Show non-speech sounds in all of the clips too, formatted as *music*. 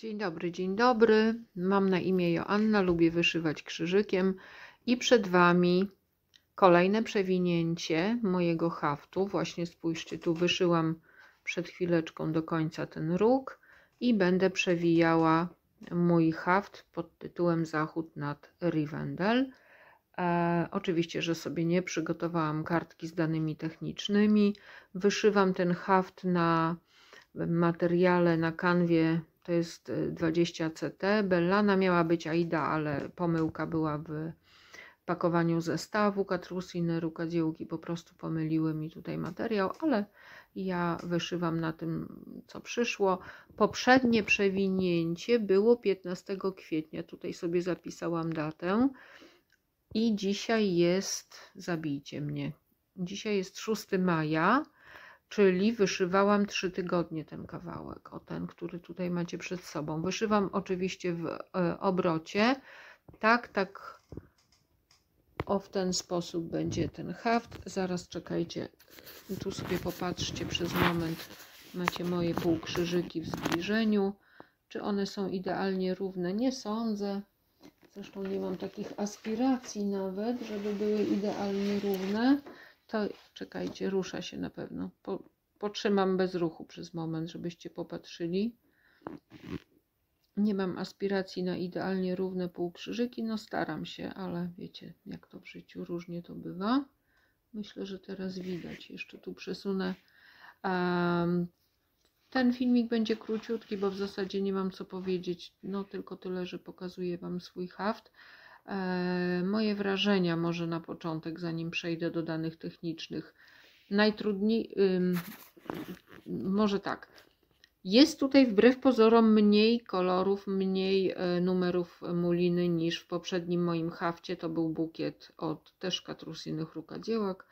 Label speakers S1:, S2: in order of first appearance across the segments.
S1: Dzień dobry, dzień dobry. Mam na imię Joanna, lubię wyszywać krzyżykiem i przed Wami kolejne przewinięcie mojego haftu. Właśnie spójrzcie, tu wyszyłam przed chwileczką do końca ten róg i będę przewijała mój haft pod tytułem Zachód nad Rivendell. E, oczywiście, że sobie nie przygotowałam kartki z danymi technicznymi. Wyszywam ten haft na materiale na kanwie to jest 20 y, CT. Bellana miała być Aida, ale pomyłka była w pakowaniu zestawu. Katrusiny, rukadziełki po prostu pomyliły mi tutaj materiał, ale ja wyszywam na tym, co przyszło. Poprzednie przewinięcie było 15 kwietnia, tutaj sobie zapisałam datę. I dzisiaj jest, zabijcie mnie, dzisiaj jest 6 maja. Czyli wyszywałam trzy tygodnie ten kawałek, o ten, który tutaj macie przed sobą. Wyszywam oczywiście w e, obrocie. Tak, tak o w ten sposób będzie ten haft. Zaraz czekajcie, tu sobie popatrzcie przez moment. Macie moje półkrzyżyki w zbliżeniu. Czy one są idealnie równe? Nie sądzę. Zresztą nie mam takich aspiracji nawet, żeby były idealnie równe. To czekajcie, rusza się na pewno. Po, potrzymam bez ruchu przez moment, żebyście popatrzyli. Nie mam aspiracji na idealnie równe półkrzyżyki. No staram się, ale wiecie, jak to w życiu różnie to bywa. Myślę, że teraz widać. Jeszcze tu przesunę. Um, ten filmik będzie króciutki, bo w zasadzie nie mam co powiedzieć. No tylko tyle, że pokazuję Wam swój haft. E, moje wrażenia może na początek, zanim przejdę do danych technicznych. Najtrudniej, może tak, jest tutaj wbrew pozorom mniej kolorów, mniej e, numerów muliny niż w poprzednim moim hafcie. To był bukiet od też katrusinych rukadziełek.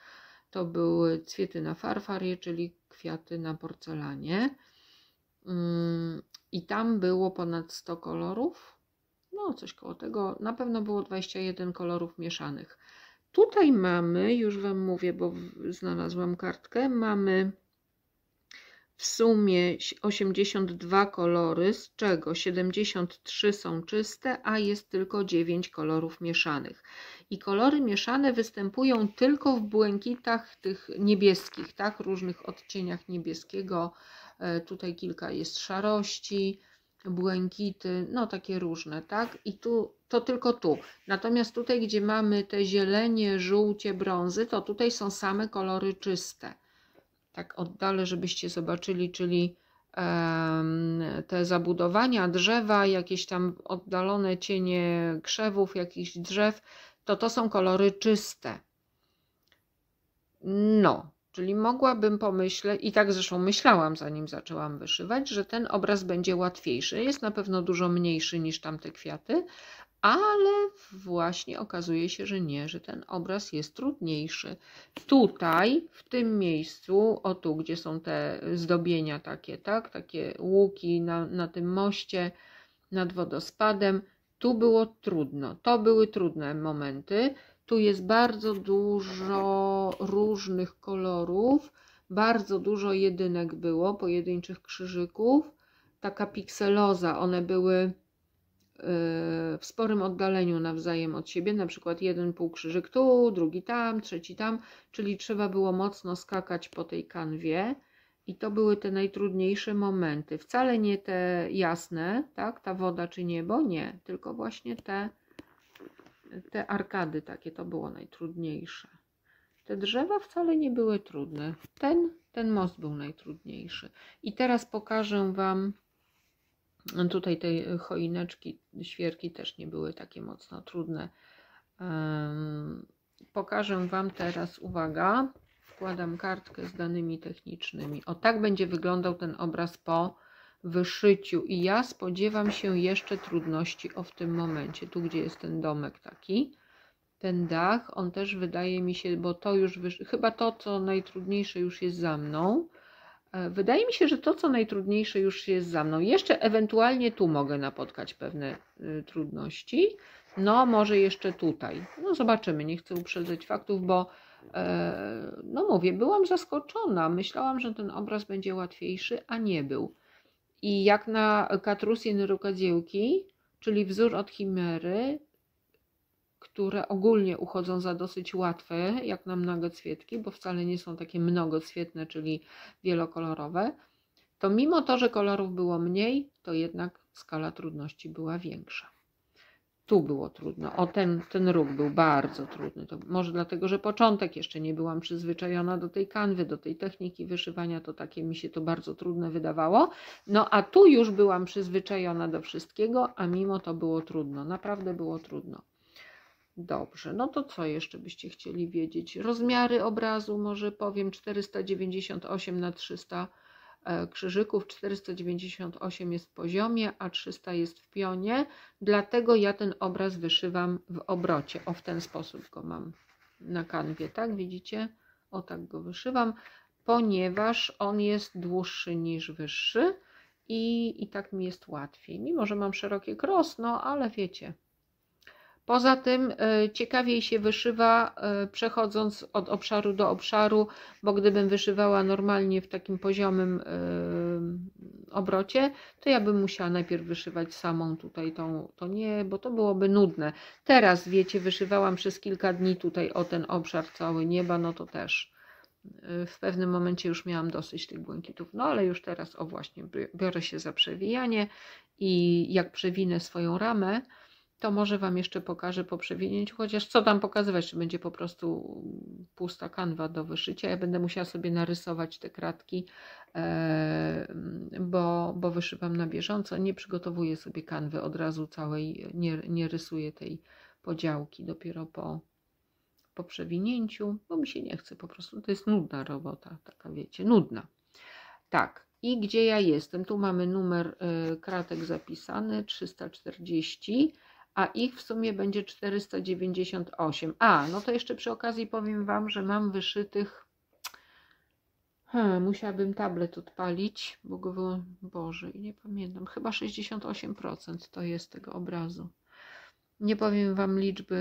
S1: To były cwiety na farfarie, czyli kwiaty na porcelanie. I tam było ponad 100 kolorów no coś koło tego, na pewno było 21 kolorów mieszanych. Tutaj mamy, już Wam mówię, bo znalazłam kartkę, mamy w sumie 82 kolory, z czego 73 są czyste, a jest tylko 9 kolorów mieszanych. I kolory mieszane występują tylko w błękitach tych niebieskich, tak, różnych odcieniach niebieskiego. E, tutaj kilka jest szarości, błękity, no takie różne, tak? I tu to tylko tu. Natomiast tutaj, gdzie mamy te zielenie, żółcie, brązy, to tutaj są same kolory czyste. Tak oddalę, żebyście zobaczyli, czyli te zabudowania drzewa, jakieś tam oddalone cienie krzewów, jakichś drzew, to to są kolory czyste. No, Czyli mogłabym pomyśleć, i tak zresztą myślałam, zanim zaczęłam wyszywać, że ten obraz będzie łatwiejszy. Jest na pewno dużo mniejszy niż tamte kwiaty, ale właśnie okazuje się, że nie, że ten obraz jest trudniejszy. Tutaj, w tym miejscu, o tu, gdzie są te zdobienia takie, tak, takie łuki na, na tym moście nad wodospadem, tu było trudno. To były trudne momenty. Tu jest bardzo dużo różnych kolorów, bardzo dużo jedynek było, pojedynczych krzyżyków. Taka pikseloza, one były e, w sporym oddaleniu nawzajem od siebie, na przykład jeden półkrzyżyk tu, drugi tam, trzeci tam, czyli trzeba było mocno skakać po tej kanwie i to były te najtrudniejsze momenty. Wcale nie te jasne, tak, ta woda czy niebo, nie, tylko właśnie te te arkady takie to było najtrudniejsze. Te drzewa wcale nie były trudne. Ten, ten most był najtrudniejszy. I teraz pokażę Wam, tutaj te choineczki, świerki też nie były takie mocno trudne. Pokażę Wam teraz, uwaga, wkładam kartkę z danymi technicznymi. O tak będzie wyglądał ten obraz po wyszyciu i ja spodziewam się jeszcze trudności o w tym momencie, tu gdzie jest ten domek taki, ten dach, on też wydaje mi się, bo to już, chyba to, co najtrudniejsze już jest za mną, e, Wydaje mi się, że to, co najtrudniejsze już jest za mną. Jeszcze ewentualnie tu mogę napotkać pewne y, trudności. No, może jeszcze tutaj. No, zobaczymy. Nie chcę uprzedzać faktów, bo e, no mówię, byłam zaskoczona. Myślałam, że ten obraz będzie łatwiejszy, a nie był. I jak na Katrusin Rukodziełki, czyli wzór od chimery, które ogólnie uchodzą za dosyć łatwe, jak na mnogocwietki, bo wcale nie są takie mnogocwietne, czyli wielokolorowe, to mimo to, że kolorów było mniej, to jednak skala trudności była większa tu było trudno. O ten, ten róg był bardzo trudny. To może dlatego, że początek jeszcze nie byłam przyzwyczajona do tej kanwy, do tej techniki wyszywania, to takie mi się to bardzo trudne wydawało. No a tu już byłam przyzwyczajona do wszystkiego, a mimo to było trudno. Naprawdę było trudno. Dobrze, no to co jeszcze byście chcieli wiedzieć? Rozmiary obrazu może powiem 498 na 300 E, krzyżyków, 498 jest w poziomie, a 300 jest w pionie, dlatego ja ten obraz wyszywam w obrocie. O, w ten sposób go mam na kanwie, tak? Widzicie? O, tak go wyszywam, ponieważ on jest dłuższy niż wyższy i, i tak mi jest łatwiej. Mimo, że mam szerokie krosno, no ale wiecie, Poza tym e, ciekawiej się wyszywa e, przechodząc od obszaru do obszaru, bo gdybym wyszywała normalnie w takim poziomym e, obrocie, to ja bym musiała najpierw wyszywać samą tutaj tą, to nie, bo to byłoby nudne. Teraz wiecie, wyszywałam przez kilka dni tutaj o ten obszar cały nieba, no to też w pewnym momencie już miałam dosyć tych błękitów, no ale już teraz, o właśnie, biorę się za przewijanie i jak przewinę swoją ramę, to może Wam jeszcze pokażę po przewinięciu, chociaż co tam pokazywać, czy będzie po prostu pusta kanwa do wyszycia. Ja będę musiała sobie narysować te kratki, e, bo, bo wyszywam na bieżąco. Nie przygotowuję sobie kanwy od razu całej, nie, nie rysuję tej podziałki dopiero po, po przewinięciu, bo mi się nie chce po prostu. To jest nudna robota, taka wiecie, nudna. Tak, i gdzie ja jestem? Tu mamy numer e, kratek zapisany, 340 a ich w sumie będzie 498. A, no to jeszcze przy okazji powiem Wam, że mam wyszytych Hmm, musiałabym tablet odpalić, bo go było, Boże, i nie pamiętam, chyba 68% to jest tego obrazu. Nie powiem Wam liczby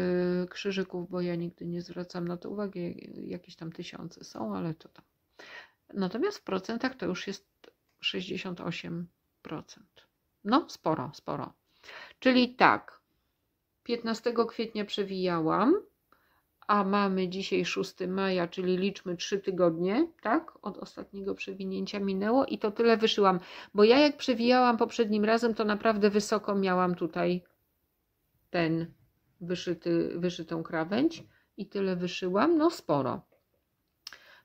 S1: krzyżyków, bo ja nigdy nie zwracam na to uwagi, jakieś tam tysiące są, ale to tam. Natomiast w procentach to już jest 68%. No, sporo, sporo. Czyli tak, 15 kwietnia przewijałam, a mamy dzisiaj 6 maja, czyli liczmy 3 tygodnie, tak? Od ostatniego przewinięcia minęło i to tyle wyszyłam, bo ja jak przewijałam poprzednim razem, to naprawdę wysoko miałam tutaj ten wyszyty, wyszytą krawędź i tyle wyszyłam, no sporo.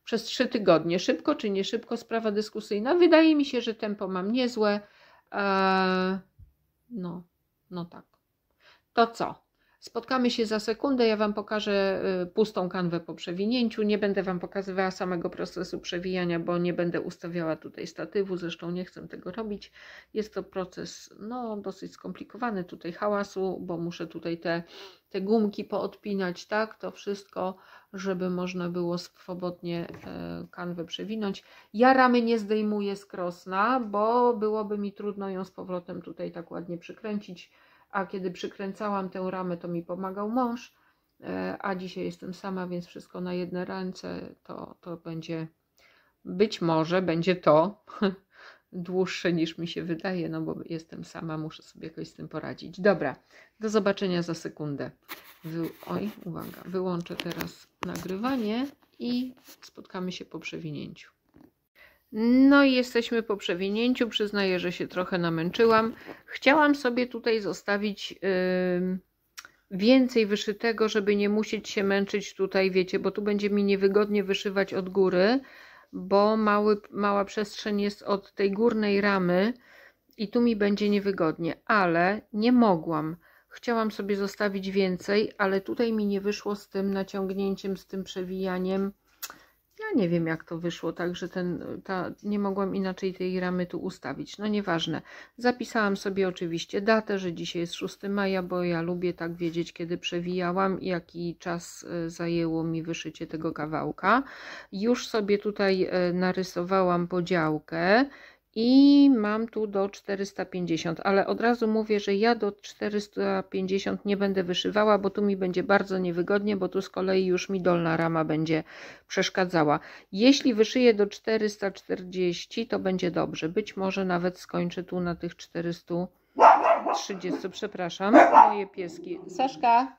S1: Przez 3 tygodnie, szybko czy nie szybko, sprawa dyskusyjna. Wydaje mi się, że tempo mam niezłe. Eee, no, no tak to co? Spotkamy się za sekundę, ja Wam pokażę y, pustą kanwę po przewinięciu. Nie będę Wam pokazywała samego procesu przewijania, bo nie będę ustawiała tutaj statywu, zresztą nie chcę tego robić. Jest to proces no, dosyć skomplikowany, tutaj hałasu, bo muszę tutaj te, te gumki poodpinać, tak, to wszystko, żeby można było swobodnie e, kanwę przewinąć. Ja ramy nie zdejmuję z krosna, bo byłoby mi trudno ją z powrotem tutaj tak ładnie przykręcić a kiedy przykręcałam tę ramę, to mi pomagał mąż, e, a dzisiaj jestem sama, więc wszystko na jedne ręce, to, to będzie, być może będzie to *laughs* dłuższe niż mi się wydaje, no bo jestem sama, muszę sobie jakoś z tym poradzić. Dobra, do zobaczenia za sekundę. Wy... Oj, uwaga, wyłączę teraz nagrywanie i spotkamy się po przewinięciu. No i jesteśmy po przewinięciu. Przyznaję, że się trochę namęczyłam. Chciałam sobie tutaj zostawić więcej wyszytego, żeby nie musieć się męczyć tutaj, wiecie, bo tu będzie mi niewygodnie wyszywać od góry, bo mały, mała przestrzeń jest od tej górnej ramy i tu mi będzie niewygodnie, ale nie mogłam. Chciałam sobie zostawić więcej, ale tutaj mi nie wyszło z tym naciągnięciem, z tym przewijaniem nie wiem jak to wyszło, także ten, ta, nie mogłam inaczej tej ramy tu ustawić. No nieważne. Zapisałam sobie oczywiście datę, że dzisiaj jest 6 maja, bo ja lubię tak wiedzieć, kiedy przewijałam i jaki czas e, zajęło mi wyszycie tego kawałka. Już sobie tutaj e, narysowałam podziałkę i mam tu do 450, ale od razu mówię, że ja do 450 nie będę wyszywała, bo tu mi będzie bardzo niewygodnie, bo tu z kolei już mi dolna rama będzie przeszkadzała. Jeśli wyszyję do 440, to będzie dobrze. Być może nawet skończę tu na tych 430, przepraszam, moje pieski. Saszka,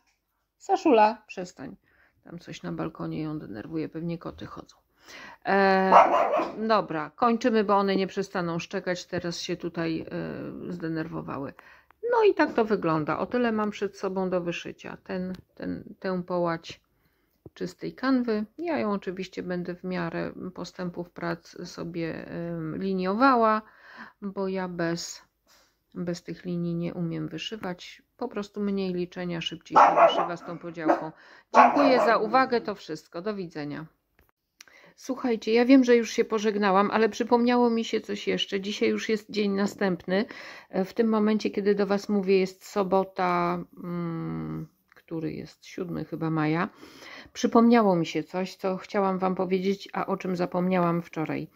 S1: Saszula, przestań. Tam coś na balkonie ją denerwuje, pewnie koty chodzą. E, dobra, kończymy, bo one nie przestaną szczekać, teraz się tutaj e, zdenerwowały. No i tak to wygląda. O tyle mam przed sobą do wyszycia. Ten, ten, tę połać czystej kanwy. Ja ją oczywiście będę w miarę postępów prac sobie liniowała, bo ja bez, bez tych linii nie umiem wyszywać. Po prostu mniej liczenia, szybciej się wyszywa z tą podziałką. Dziękuję za uwagę, to wszystko. Do widzenia. Słuchajcie, ja wiem, że już się pożegnałam, ale przypomniało mi się coś jeszcze. Dzisiaj już jest dzień następny. E, w tym momencie, kiedy do Was mówię, jest sobota, hmm, który jest 7 chyba maja. Przypomniało mi się coś, co chciałam Wam powiedzieć, a o czym zapomniałam wczoraj.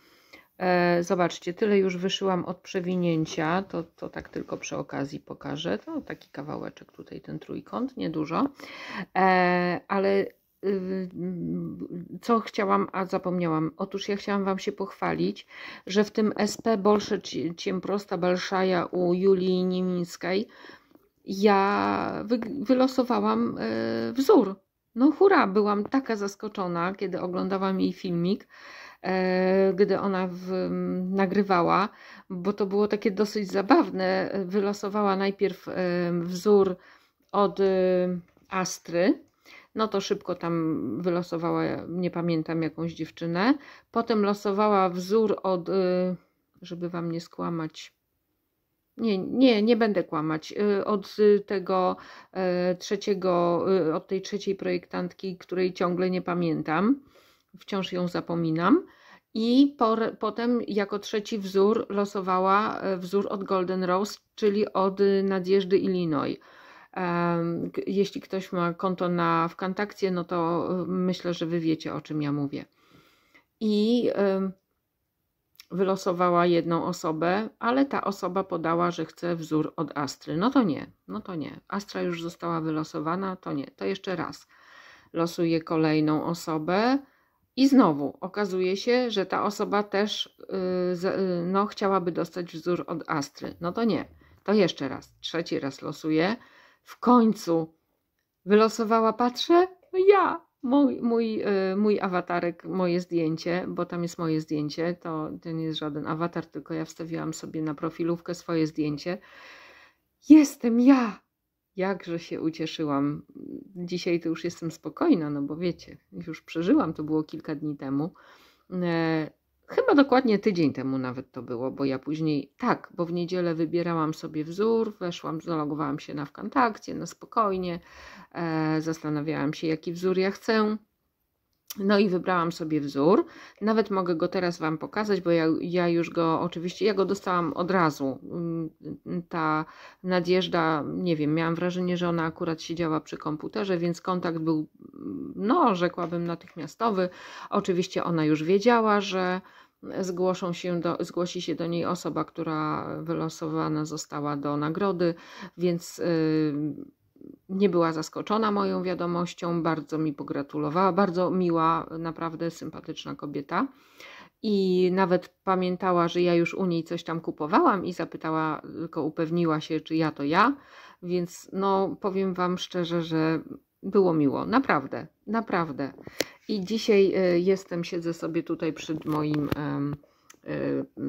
S1: E, zobaczcie, tyle już wyszyłam od przewinięcia, to, to tak tylko przy okazji pokażę. To taki kawałeczek tutaj, ten trójkąt, niedużo. E, ale Y, co chciałam, a zapomniałam. Otóż ja chciałam Wam się pochwalić, że w tym SP Bolsze Ciem Prosta Balszaja u Julii Niemińskiej ja wylosowałam y, wzór. No hura, byłam taka zaskoczona, kiedy oglądałam jej filmik, y, gdy ona w, nagrywała, bo to było takie dosyć zabawne. Wylosowała najpierw wzór od Astry, no to szybko tam wylosowała, nie pamiętam, jakąś dziewczynę. Potem losowała wzór od, y, żeby Wam nie skłamać, nie, nie, nie będę kłamać. Y, od tego e, trzeciego, y, od tej trzeciej projektantki, której ciągle nie pamiętam, wciąż ją zapominam. I po, potem jako trzeci wzór losowała e, wzór od Golden Rose, czyli od Nadjeżdy Illinois. Jeśli ktoś ma konto na WKontakcie, no to y, myślę, że wy wiecie o czym ja mówię. I wylosowała jedną osobę, ale ta osoba podała, że chce wzór od Astry. No to nie, no to nie. Astra już została wylosowana, to nie. To jeszcze raz losuje kolejną osobę. I znowu okazuje się, że ta osoba też y, y, no, chciałaby dostać wzór od Astry. No to nie, to jeszcze raz, trzeci raz losuje w końcu wylosowała, patrzę, ja, mój, mój, e, mój awatarek, moje zdjęcie, bo tam jest moje zdjęcie, to, to nie jest żaden awatar, tylko ja wstawiłam sobie na profilówkę swoje zdjęcie. Jestem ja! Jakże się ucieszyłam. Dzisiaj to już jestem spokojna, no bo wiecie, już przeżyłam, to było kilka dni temu e, Chyba dokładnie tydzień temu nawet to było, bo ja później, tak, bo w niedzielę wybierałam sobie wzór, weszłam, zalogowałam się na WKontakcie, na spokojnie, e, zastanawiałam się, jaki wzór ja chcę. No i wybrałam sobie wzór. Nawet mogę go teraz Wam pokazać, bo ja, ja już go oczywiście, ja go dostałam od razu. Mm, ta nadjeżdża, nie wiem, miałam wrażenie, że ona akurat siedziała przy komputerze, więc kontakt był no, rzekłabym natychmiastowy. Oczywiście ona już wiedziała, że zgłoszą się do, zgłosi się do niej osoba, która wylosowana została do nagrody, więc y, nie była zaskoczona moją wiadomością, bardzo mi pogratulowała, bardzo miła, naprawdę sympatyczna kobieta. I nawet pamiętała, że ja już u niej coś tam kupowałam i zapytała, tylko upewniła się, czy ja to ja. Więc no, powiem Wam szczerze, że było miło, naprawdę, naprawdę. I dzisiaj e, jestem, siedzę sobie tutaj przed moim e,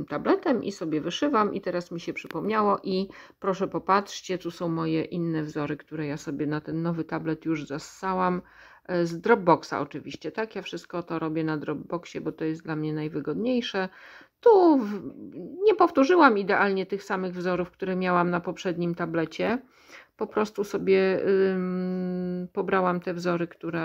S1: tabletem i sobie wyszywam i teraz mi się przypomniało i proszę popatrzcie, tu są moje inne wzory, które ja sobie na ten nowy tablet już zassałam e, z Dropboxa oczywiście, tak? Ja wszystko to robię na Dropboxie, bo to jest dla mnie najwygodniejsze. Tu nie powtórzyłam idealnie tych samych wzorów, które miałam na poprzednim tablecie. Po prostu sobie ym, pobrałam te wzory, które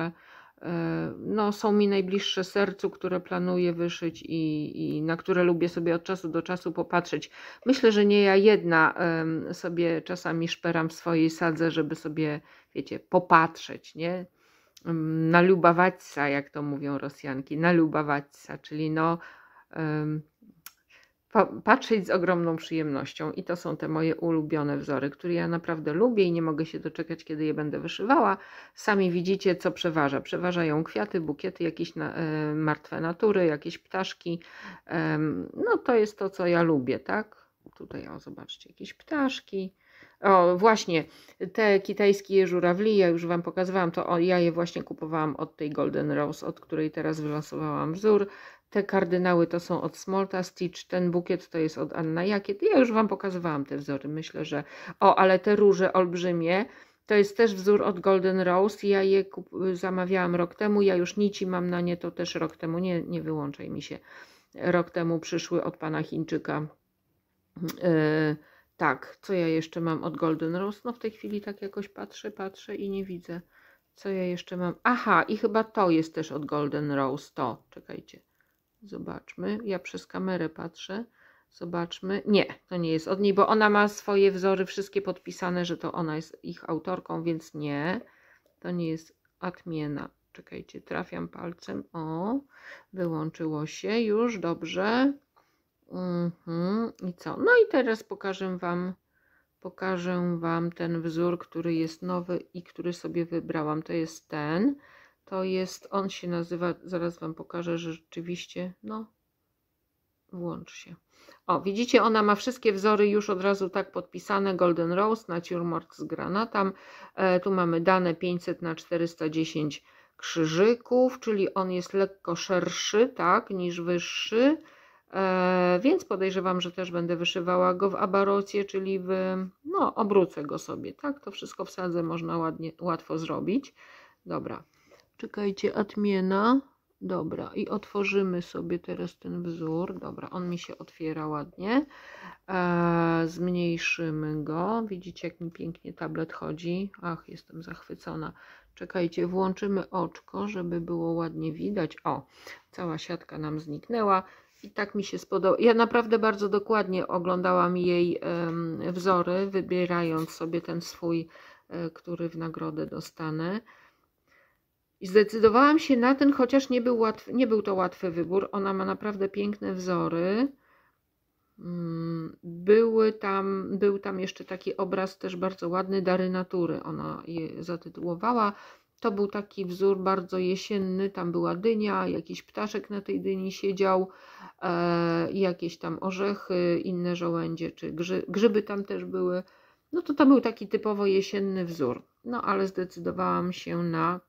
S1: e, no, są mi najbliższe sercu, które planuję wyszyć i, i, na które lubię sobie od czasu do czasu popatrzeć. Myślę, że nie ja jedna ym, sobie czasami szperam w swojej sadze, żeby sobie, wiecie, popatrzeć, nie? Ym, nalubawaćsa, jak to mówią Rosjanki, nalubawaćsa, czyli no patrzeć z ogromną przyjemnością. I to są te moje ulubione wzory, które ja naprawdę lubię i nie mogę się doczekać, kiedy je będę wyszywała. Sami widzicie, co przeważa. Przeważają kwiaty, bukiety, jakieś na, e, martwe natury, jakieś ptaszki. no to jest to, co ja lubię, tak? Tutaj, o, zobaczcie, jakieś ptaszki. O, właśnie, te kitajskie żurawli, ja już Wam pokazywałam, to o, ja je właśnie kupowałam od tej Golden Rose, od której teraz wylosowałam wzór. Te kardynały to są od Smolta Stitch, ten bukiet to jest od Anna Jakiet. Ja już Wam pokazywałam te wzory, myślę, że... O, ale te róże olbrzymie, to jest też wzór od Golden Rose. Ja je kup... zamawiałam rok temu. Ja już nici mam na nie, to też rok temu. Nie, nie wyłączaj mi się. Rok temu przyszły od pana Chińczyka. Yy, tak, co ja jeszcze mam od Golden Rose? No w tej chwili tak jakoś patrzę, patrzę i nie widzę. Co ja jeszcze mam? Aha, i chyba to jest też od Golden Rose. To, czekajcie. Zobaczmy. Ja przez kamerę patrzę. Zobaczmy. Nie, to nie jest od niej, bo ona ma swoje wzory wszystkie podpisane, że to ona jest ich autorką, więc nie. To nie jest Atmiena. Czekajcie, trafiam palcem. O, wyłączyło się już, dobrze. Mhm. I co? No i teraz pokażę Wam pokażę Wam ten wzór, który jest nowy i który sobie wybrałam. To jest ten. To jest, on się nazywa, zaraz Wam pokażę, że rzeczywiście, no, włącz się. O, widzicie, ona ma wszystkie wzory już od razu tak podpisane, Golden Rose, Naturmort z granatem. E, tu mamy dane 500 na 410 krzyżyków, czyli on jest lekko szerszy, tak, niż wyższy, e, więc podejrzewam, że też będę wyszywała go w abarocie, czyli w, no, obrócę go sobie, tak, to wszystko w sadze można ładnie, łatwo zrobić. Dobra, czekajcie, odmiana. Dobra, i otworzymy sobie teraz ten wzór. Dobra, on mi się otwiera ładnie. E, zmniejszymy go. Widzicie, jak mi pięknie tablet chodzi. Ach, jestem zachwycona. Czekajcie, włączymy oczko, żeby było ładnie widać. O, cała siatka nam zniknęła. I tak mi się spodobał. Ja naprawdę bardzo dokładnie oglądałam jej wzory, wybierając sobie ten swój, e, który w nagrodę dostanę. I zdecydowałam się na ten, chociaż nie był, nie był to łatwy wybór. Ona ma naprawdę piękne wzory. Mm, były tam, był tam jeszcze taki obraz też bardzo ładny, Dary Natury ona je zatytułowała. To był taki wzór bardzo jesienny, tam była dynia, jakiś ptaszek na tej dyni siedział, e, jakieś tam orzechy, inne żołędzie czy grzy, grzyby tam też były. No to to był taki typowo jesienny wzór. No ale zdecydowałam się na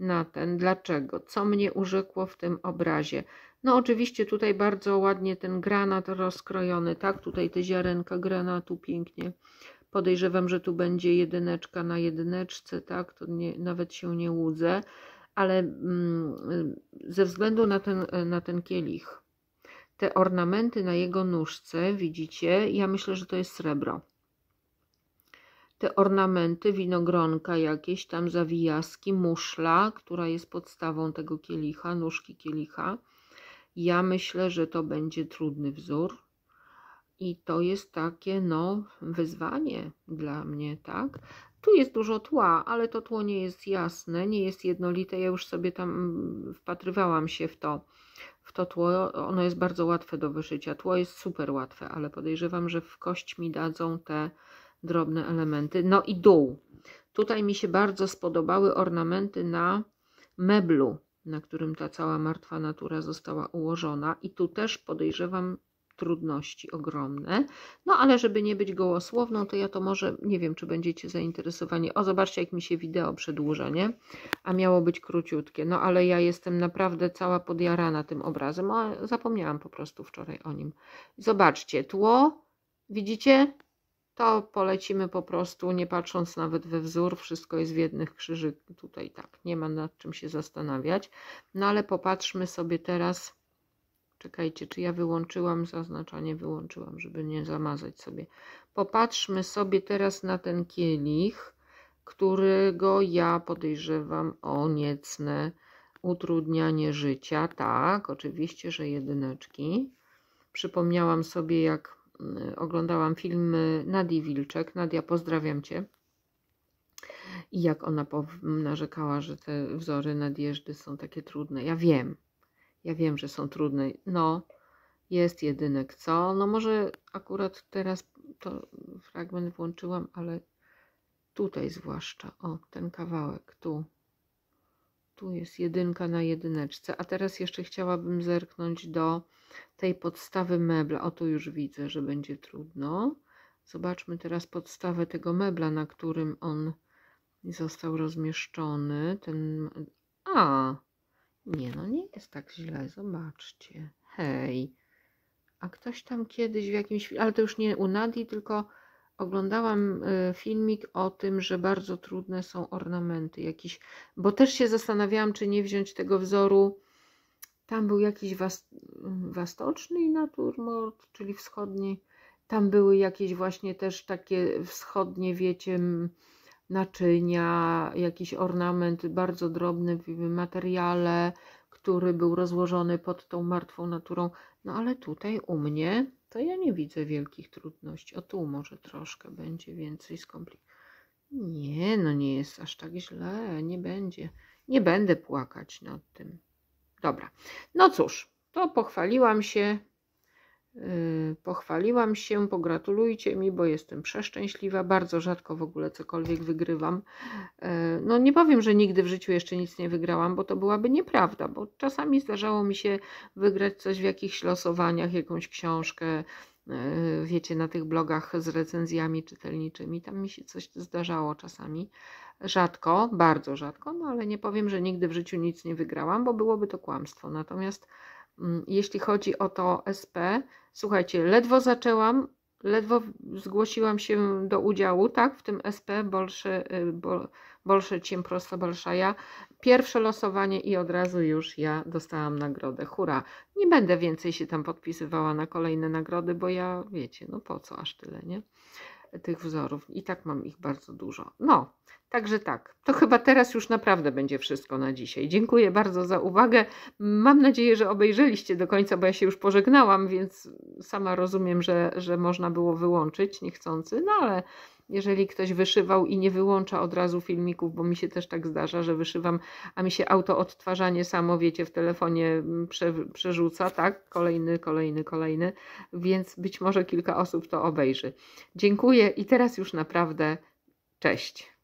S1: na ten, dlaczego, co mnie urzekło w tym obrazie. No oczywiście tutaj bardzo ładnie ten granat rozkrojony, tak, tutaj te ziarenka granatu pięknie. Podejrzewam, że tu będzie jedyneczka na jedyneczce, tak, to nie, nawet się nie łudzę, ale mm, ze względu na ten, na ten kielich, te ornamenty na jego nóżce, widzicie, ja myślę, że to jest srebro te ornamenty, winogronka jakieś, tam zawijaski, muszla, która jest podstawą tego kielicha, nóżki kielicha. Ja myślę, że to będzie trudny wzór i to jest takie no wyzwanie dla mnie, tak? Tu jest dużo tła, ale to tło nie jest jasne, nie jest jednolite. Ja już sobie tam mm, wpatrywałam się w to, w to tło. Ono jest bardzo łatwe do wyszycia. Tło jest super łatwe, ale podejrzewam, że w kość mi dadzą te drobne elementy. No i dół. Tutaj mi się bardzo spodobały ornamenty na meblu, na którym ta cała martwa natura została ułożona i tu też podejrzewam trudności ogromne. No ale żeby nie być gołosłowną, to ja to może, nie wiem czy będziecie zainteresowani. O, zobaczcie jak mi się wideo przedłuża, nie? A miało być króciutkie. No ale ja jestem naprawdę cała podjarana tym obrazem. O, zapomniałam po prostu wczoraj o nim. Zobaczcie, tło, widzicie? to polecimy po prostu, nie patrząc nawet we wzór, wszystko jest w jednych krzyżykach, tutaj tak, nie ma nad czym się zastanawiać, no ale popatrzmy sobie teraz, czekajcie, czy ja wyłączyłam zaznaczanie, wyłączyłam, żeby nie zamazać sobie, popatrzmy sobie teraz na ten kielich, którego ja podejrzewam o niecne utrudnianie życia, tak, oczywiście, że jedyneczki, przypomniałam sobie jak Y, oglądałam film Nadi Wilczek. Nadia, pozdrawiam Cię. I jak ona narzekała, że te wzory nadjeżdży są takie trudne. Ja wiem, ja wiem, że są trudne. No, jest jedynek, co? No może akurat teraz to fragment włączyłam, ale tutaj zwłaszcza, o, ten kawałek, tu. Tu jest jedynka na jedyneczce. A teraz jeszcze chciałabym zerknąć do tej podstawy mebla. O, tu już widzę, że będzie trudno. Zobaczmy teraz podstawę tego mebla, na którym on został rozmieszczony. Ten... A, nie no, nie jest tak źle, zobaczcie. Hej. A ktoś tam kiedyś w jakimś... Ale to już nie u Nadi, tylko Oglądałam y, filmik o tym, że bardzo trudne są ornamenty jakiś, bo też się zastanawiałam, czy nie wziąć tego wzoru. Tam był jakiś was, wastoczny naturmort, czyli wschodni. Tam były jakieś właśnie też takie wschodnie, wiecie, naczynia, jakiś ornament bardzo drobny w materiale, który był rozłożony pod tą martwą naturą. No ale tutaj u mnie to ja nie widzę wielkich trudności. O tu może troszkę będzie więcej skomplikowanych. Nie, no nie jest aż tak źle, nie będzie. Nie będę płakać nad tym. Dobra, no cóż, to pochwaliłam się Yy, pochwaliłam się, pogratulujcie mi, bo jestem przeszczęśliwa. Bardzo rzadko w ogóle cokolwiek wygrywam. Yy, no nie powiem, że nigdy w życiu jeszcze nic nie wygrałam, bo to byłaby nieprawda, bo czasami zdarzało mi się wygrać coś w jakichś losowaniach, jakąś książkę, yy, wiecie, na tych blogach z recenzjami czytelniczymi. Tam mi się coś zdarzało czasami. Rzadko, bardzo rzadko, no ale nie powiem, że nigdy w życiu nic nie wygrałam, bo byłoby to kłamstwo. Natomiast Mm, jeśli chodzi o to SP. Słuchajcie, ledwo zaczęłam, ledwo zgłosiłam się do udziału, tak, w tym SP bolsze, y, bolsze, Ciem Prosto Bolszaja. Pierwsze losowanie i od razu już ja dostałam nagrodę. Hura! Nie będę więcej się tam podpisywała na kolejne nagrody, bo ja, wiecie, no po co aż tyle, nie? tych wzorów. I tak mam ich bardzo dużo. No, także tak. To chyba teraz już naprawdę będzie wszystko na dzisiaj. Dziękuję bardzo za uwagę. Mam nadzieję, że obejrzeliście do końca, bo ja się już pożegnałam, więc sama rozumiem, że, że można było wyłączyć niechcący, no ale jeżeli ktoś wyszywał i nie wyłącza od razu filmików, bo mi się też tak zdarza, że wyszywam, a mi się auto odtwarzanie samo, wiecie, w telefonie mm, prze, przerzuca, tak? Kolejny, kolejny, kolejny, więc być może kilka osób to obejrzy. Dziękuję i teraz już naprawdę cześć.